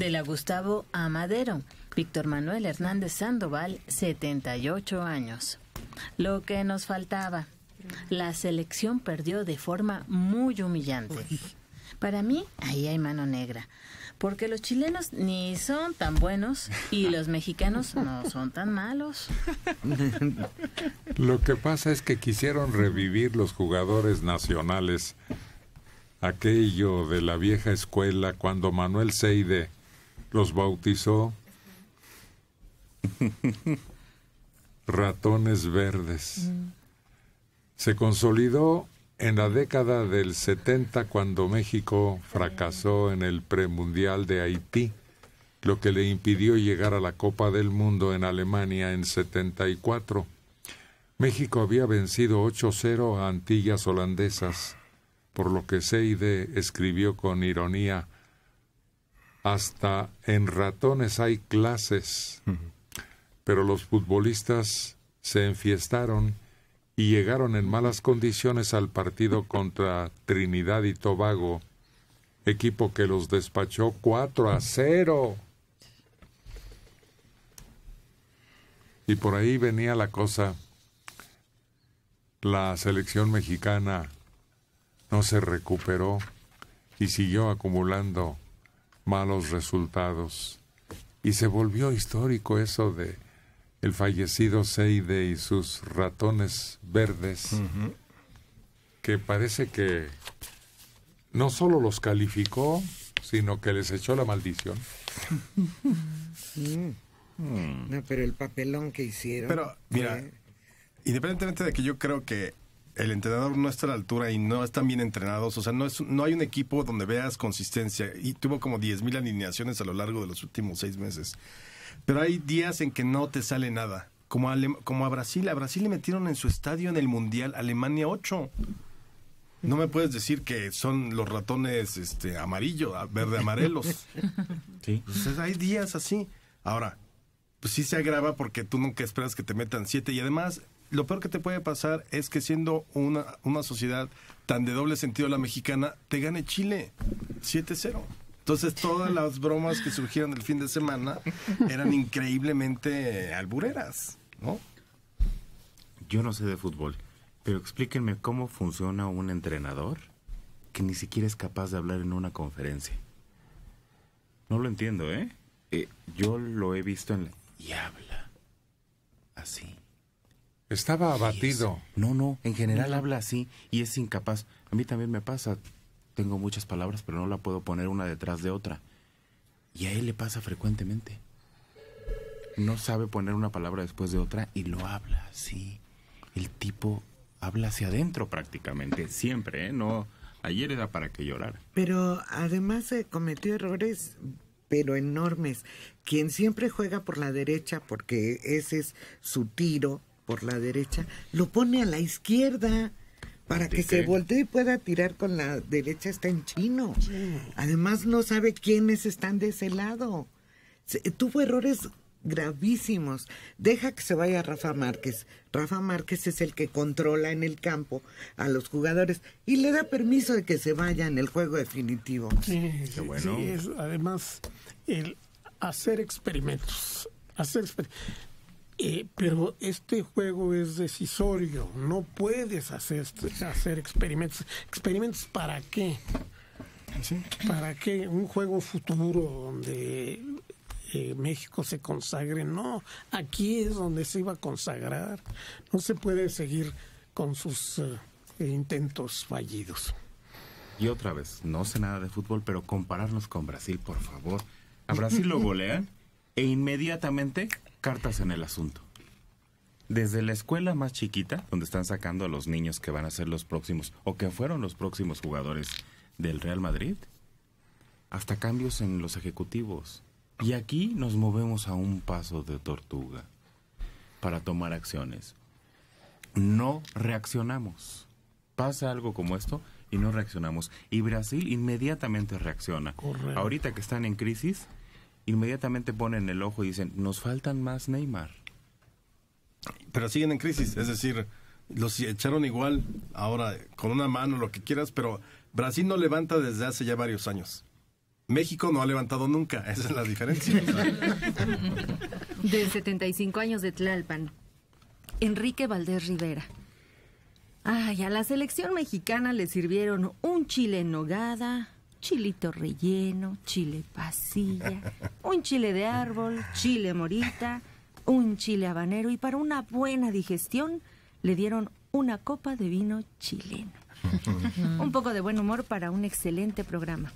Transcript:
de la Gustavo Amadero. Víctor Manuel Hernández Sandoval, 78 años. Lo que nos faltaba. La selección perdió de forma muy humillante. Para mí, ahí hay mano negra. Porque los chilenos ni son tan buenos y los mexicanos no son tan malos. Lo que pasa es que quisieron revivir los jugadores nacionales aquello de la vieja escuela cuando Manuel Seide los bautizó ratones verdes. Se consolidó en la década del 70 cuando México fracasó en el premundial de Haití, lo que le impidió llegar a la Copa del Mundo en Alemania en 74. México había vencido 8-0 a Antillas holandesas, por lo que Seide escribió con ironía hasta en ratones hay clases, pero los futbolistas se enfiestaron y llegaron en malas condiciones al partido contra Trinidad y Tobago, equipo que los despachó 4 a 0. Y por ahí venía la cosa. La selección mexicana no se recuperó y siguió acumulando malos resultados. Y se volvió histórico eso de el fallecido Seide y sus ratones verdes, que parece que no solo los calificó, sino que les echó la maldición. Mm. No, pero el papelón que hicieron. Pero, mira, independientemente de que yo creo que el entrenador no está a la altura y no están bien entrenados. O sea, no, es, no hay un equipo donde veas consistencia. Y tuvo como 10.000 alineaciones a lo largo de los últimos seis meses. Pero hay días en que no te sale nada. Como a, como a Brasil. A Brasil le metieron en su estadio en el Mundial Alemania 8. No me puedes decir que son los ratones este, amarillo, verde amarelos. Sí. hay días así. Ahora, pues sí se agrava porque tú nunca esperas que te metan siete. Y además, lo peor que te puede pasar es que siendo una, una sociedad tan de doble sentido la mexicana, te gane Chile 7-0. Entonces todas las bromas que surgieron el fin de semana eran increíblemente albureras, ¿no? Yo no sé de fútbol, pero explíquenme cómo funciona un entrenador que ni siquiera es capaz de hablar en una conferencia. No lo entiendo, ¿eh? eh yo lo he visto en la... Y habla. Así. Estaba abatido. no, no, en general habla así y es incapaz. A mí también me pasa. Tengo muchas palabras, pero no la puedo poner una detrás de otra. Y a él le pasa frecuentemente. No sabe poner una palabra después de otra y lo habla así. El tipo habla hacia adentro prácticamente, siempre, ¿eh? No, ayer era para que llorara. Pero además se eh, cometió errores pero enormes. Quien siempre juega por la derecha porque ese es su tiro, por la derecha, lo pone a la izquierda para que se voltee y pueda tirar con la derecha está en chino. Además no sabe quiénes están de ese lado. tuvo errores gravísimos. Deja que se vaya Rafa Márquez. Rafa Márquez es el que controla en el campo a los jugadores y le da permiso de que se vaya en el juego definitivo. Sí, bueno. además, el hacer experimentos. Hacer eh, pero este juego es decisorio, no puedes hacer, hacer experimentos. ¿Experimentos para qué? ¿Para qué un juego futuro donde eh, México se consagre? No, aquí es donde se iba a consagrar. No se puede seguir con sus eh, intentos fallidos. Y otra vez, no sé nada de fútbol, pero compararnos con Brasil, por favor. ¿A Brasil lo golean? E inmediatamente cartas en el asunto. Desde la escuela más chiquita, donde están sacando a los niños que van a ser los próximos o que fueron los próximos jugadores del Real Madrid, hasta cambios en los ejecutivos. Y aquí nos movemos a un paso de tortuga para tomar acciones. No reaccionamos. Pasa algo como esto y no reaccionamos. Y Brasil inmediatamente reacciona. Ahorita que están en crisis, inmediatamente ponen el ojo y dicen, nos faltan más Neymar. Pero siguen en crisis, es decir, los echaron igual, ahora con una mano, lo que quieras, pero Brasil no levanta desde hace ya varios años. México no ha levantado nunca, esa es la diferencia. de 75 años de Tlalpan, Enrique Valdés Rivera. Ay, a la selección mexicana le sirvieron un chile en nogada, chilito relleno, chile pasilla, un chile de árbol, chile morita, un chile habanero y para una buena digestión le dieron una copa de vino chileno. un poco de buen humor para un excelente programa.